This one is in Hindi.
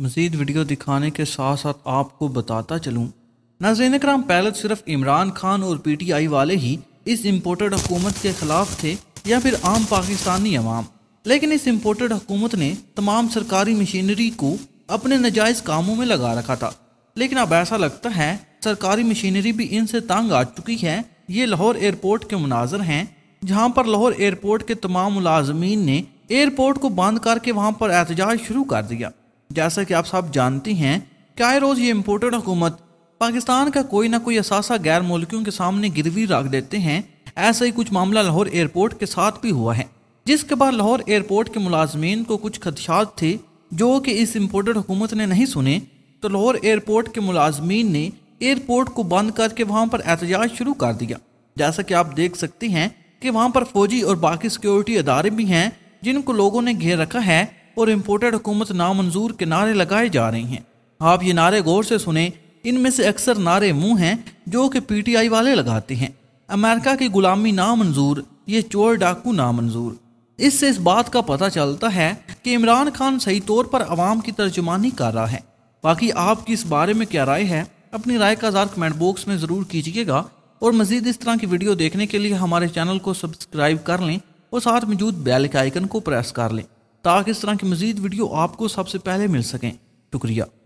मज़ीद वीडियो दिखाने के साथ साथ आपको बताता चलूँ नाजीन कराम पहले सिर्फ इमरान खान और पी टी आई वाले ही इस इम्पोर्टेड हुकूमत के ख़िलाफ़ थे या फिर आम पाकिस्तानी अवाम लेकिन इस इम्पोर्टेड हुकूमत ने तमाम सरकारी मशीनरी को अपने नजायज़ कामों में लगा रखा था लेकिन अब ऐसा लगता है सरकारी मशीनरी भी इनसे तंग आ चुकी है ये लाहौर एयरपोर्ट के मुनाजर हैं जहाँ पर लाहौर एयरपोर्ट के तमाम मुलाजमीन ने एयरपोर्ट को बंद करके वहाँ पर एहतजाज शुरू कर दिया जैसा कि आप साहब जानती हैं आए रोज़ ये इम्पोर्टेड हुकूमत पाकिस्तान का कोई ना कोई असासा गैर मुल्कियों के सामने गिरवी रख देते हैं ऐसा ही कुछ मामला लाहौर एयरपोर्ट के साथ भी हुआ है जिसके बाद लाहौर एयरपोर्ट के मुलाजमीन को कुछ खदशात थे जो कि इस इम्पोर्टेड हुकूमत ने नहीं सुने तो लाहौर एयरपोर्ट के मुलाजमीन ने एयरपोर्ट को बंद करके वहाँ पर एहतजाज शुरू कर दिया जैसा कि आप देख सकते हैं कि वहाँ पर फौजी और बाकी सिक्योरिटी अदारे भी हैं जिनको लोगों ने घेर रखा है और इम्पोर्टेड हुकूमत नामंजूर के नारे लगाए जा रहे हैं आप ये नारे गौर से सुने इनमें से अक्सर नारे मुँह हैं जो कि पीटीआई वाले लगाते हैं अमेरिका की गुलामी नामंजूर ये चोर डाकू नामंजूर इससे इस बात का पता चलता है कि इमरान खान सही तौर पर आवाम की तर्जुमानी कर रहा है बाकी आपकी इस बारे में क्या राय है अपनी राय का इजहार कमेंट बॉक्स में ज़रूर कीजिएगा और मज़ीद इस तरह की वीडियो देखने के लिए हमारे चैनल को सब्सक्राइब कर लें और साथ मौजूद बेल के आइकन को प्रेस कर लें ताकि इस तरह की मज़ीद वीडियो आपको सबसे पहले मिल सकें शुक्रिया